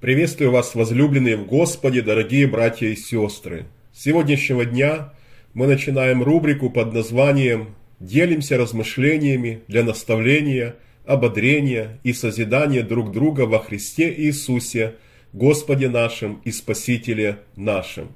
Приветствую вас, возлюбленные в Господе, дорогие братья и сестры. С сегодняшнего дня мы начинаем рубрику под названием «Делимся размышлениями для наставления, ободрения и созидания друг друга во Христе Иисусе, Господе нашим и Спасителе нашим».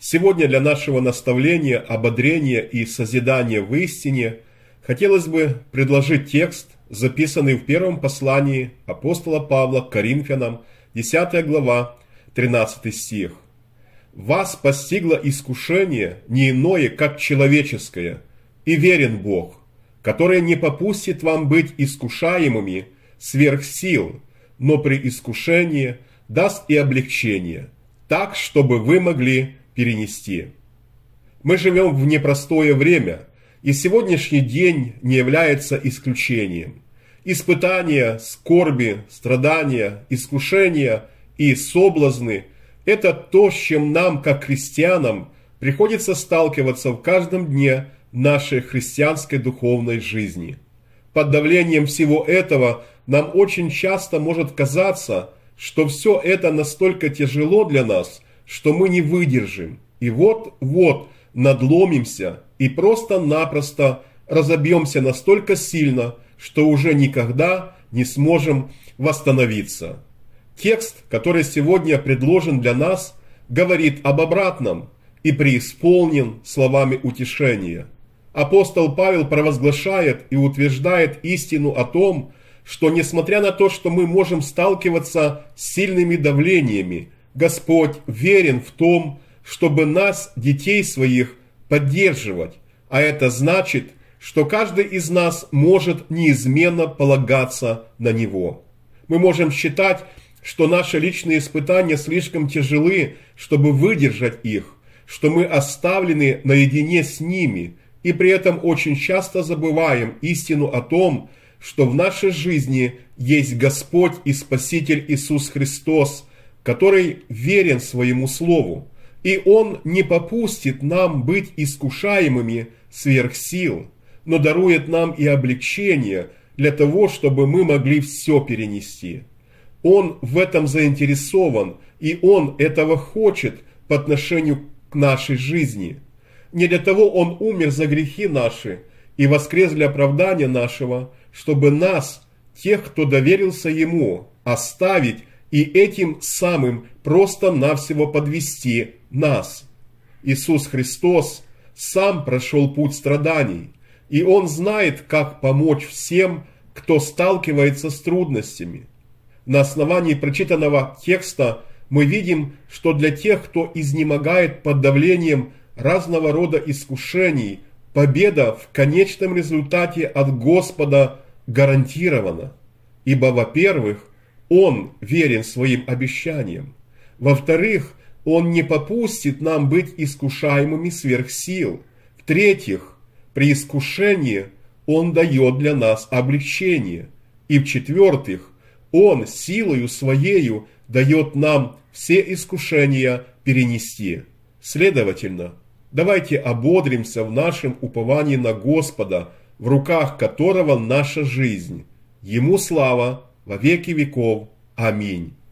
Сегодня для нашего наставления, ободрения и созидания в истине хотелось бы предложить текст, записанный в первом послании апостола Павла к Коринфянам – 10 глава, 13 стих. «Вас постигло искушение не иное, как человеческое, и верен Бог, который не попустит вам быть искушаемыми сверх сил, но при искушении даст и облегчение, так, чтобы вы могли перенести». Мы живем в непростое время, и сегодняшний день не является исключением. Испытания, скорби, страдания, искушения и соблазны – это то, с чем нам, как христианам, приходится сталкиваться в каждом дне нашей христианской духовной жизни. Под давлением всего этого нам очень часто может казаться, что все это настолько тяжело для нас, что мы не выдержим, и вот-вот надломимся и просто-напросто разобьемся настолько сильно, что уже никогда не сможем восстановиться. Текст, который сегодня предложен для нас, говорит об обратном и преисполнен словами утешения. Апостол Павел провозглашает и утверждает истину о том, что несмотря на то, что мы можем сталкиваться с сильными давлениями, Господь верен в том, чтобы нас, детей своих, поддерживать, а это значит – что каждый из нас может неизменно полагаться на него. Мы можем считать, что наши личные испытания слишком тяжелы, чтобы выдержать их, что мы оставлены наедине с ними, и при этом очень часто забываем истину о том, что в нашей жизни есть Господь и Спаситель Иисус Христос, который верен своему Слову, и Он не попустит нам быть искушаемыми сверх сил – но дарует нам и облегчение для того, чтобы мы могли все перенести. Он в этом заинтересован, и Он этого хочет по отношению к нашей жизни. Не для того Он умер за грехи наши и воскрес для оправдания нашего, чтобы нас, тех, кто доверился Ему, оставить и этим самым просто-навсего подвести нас. Иисус Христос сам прошел путь страданий, и он знает, как помочь всем, кто сталкивается с трудностями. На основании прочитанного текста мы видим, что для тех, кто изнемогает под давлением разного рода искушений, победа в конечном результате от Господа гарантирована. Ибо, во-первых, Он верен своим обещаниям. Во-вторых, Он не попустит нам быть искушаемыми сверх сил. В-третьих, при искушении Он дает для нас облегчение. И в-четвертых, Он силою Своею дает нам все искушения перенести. Следовательно, давайте ободримся в нашем уповании на Господа, в руках которого наша жизнь. Ему слава во веки веков. Аминь.